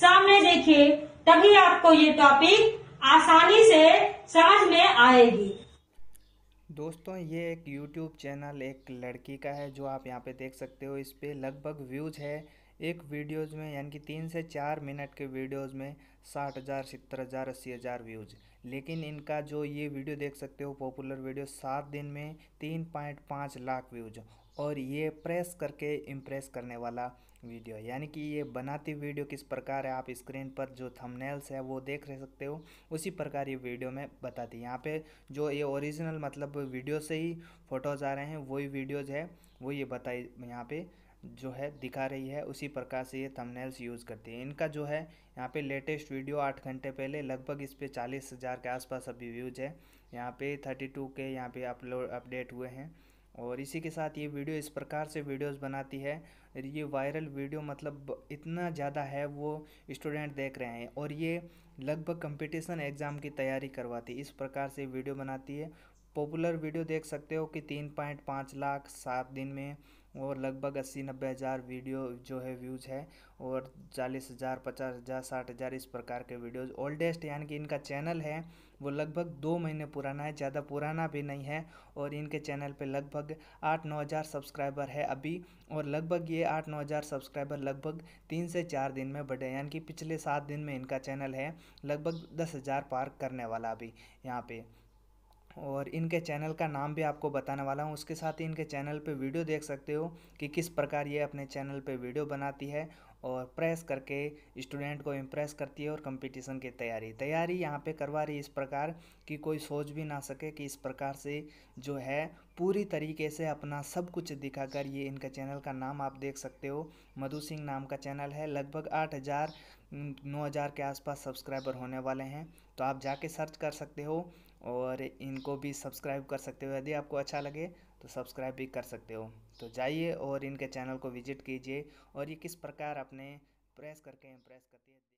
सामने देखिए तभी आपको ये टॉपिक आसानी से समझ में आएगी दोस्तों ये एक यूट्यूब चैनल एक लड़की का है जो आप यहाँ पे देख सकते हो इस पर लगभग व्यूज़ है एक वीडियोज़ में यानी कि तीन से चार मिनट के वीडियोज़ में साठ हज़ार सत्तर हज़ार अस्सी हज़ार व्यूज़ लेकिन इनका जो ये वीडियो देख सकते हो पॉपुलर वीडियो सात दिन में तीन पॉइंट पाँच लाख व्यूज़ और ये प्रेस करके इम्प्रेस करने वाला वीडियो है यानी कि ये बनाती वीडियो किस प्रकार है आप स्क्रीन पर जो थंबनेल्स है वो देख रह सकते हो उसी प्रकार ये वीडियो में बताती है यहाँ पे जो ये ओरिजिनल मतलब वीडियो से ही फ़ोटोज़ आ रहे हैं वही वीडियोज़ है वो ये बताई यहाँ पे जो है दिखा रही है उसी प्रकार से ये थंबनेल्स यूज़ करती है इनका जो है यहाँ पे लेटेस्ट वीडियो आठ घंटे पहले लगभग इस पर चालीस हज़ार के आसपास अभी व्यूज़ है यहाँ पे थर्टी टू के यहाँ पे अपलोड अपडेट हुए हैं और इसी के साथ ये वीडियो इस प्रकार से वीडियोस बनाती है ये वायरल वीडियो मतलब इतना ज़्यादा है वो स्टूडेंट देख रहे हैं और ये लगभग कंपटीशन एग्ज़ाम की तैयारी करवाती है इस प्रकार से वीडियो बनाती है पॉपुलर वीडियो देख सकते हो कि तीन पॉइंट पाँच लाख सात दिन में और लगभग अस्सी नब्बे हज़ार वीडियो जो है व्यूज़ है और चालीस हज़ार पचास हज़ार साठ हज़ार इस प्रकार के वीडियोज़ ओल्डेस्ट यानी कि इनका चैनल है वो लगभग दो महीने पुराना है ज़्यादा पुराना भी नहीं है और इनके चैनल पे लगभग आठ नौ हज़ार सब्सक्राइबर है अभी और लगभग ये आठ नौ हज़ार सब्सक्राइबर लगभग तीन से चार दिन में बढ़े यानी कि पिछले सात दिन में इनका चैनल है लगभग दस हज़ार पार करने वाला अभी यहाँ पे और इनके चैनल का नाम भी आपको बताने वाला हूँ उसके साथ ही इनके चैनल पे वीडियो देख सकते हो कि किस प्रकार ये अपने चैनल पे वीडियो बनाती है और प्रेस करके स्टूडेंट को इम्प्रेस करती है और कंपटीशन की तैयारी तैयारी यहाँ पे करवा रही इस प्रकार कि कोई सोच भी ना सके कि इस प्रकार से जो है पूरी तरीके से अपना सब कुछ दिखाकर ये इनका चैनल का नाम आप देख सकते हो मधु सिंह नाम का चैनल है लगभग आठ हज़ार नौ हज़ार के आसपास सब्सक्राइबर होने वाले हैं तो आप जाके सर्च कर सकते हो और इनको भी सब्सक्राइब कर सकते हो यदि आपको अच्छा लगे तो सब्सक्राइब भी कर सकते हो तो जाइए और इनके चैनल को विजिट कीजिए और ये किस प्रकार अपने प्रेस करके इम्प्रेस करती है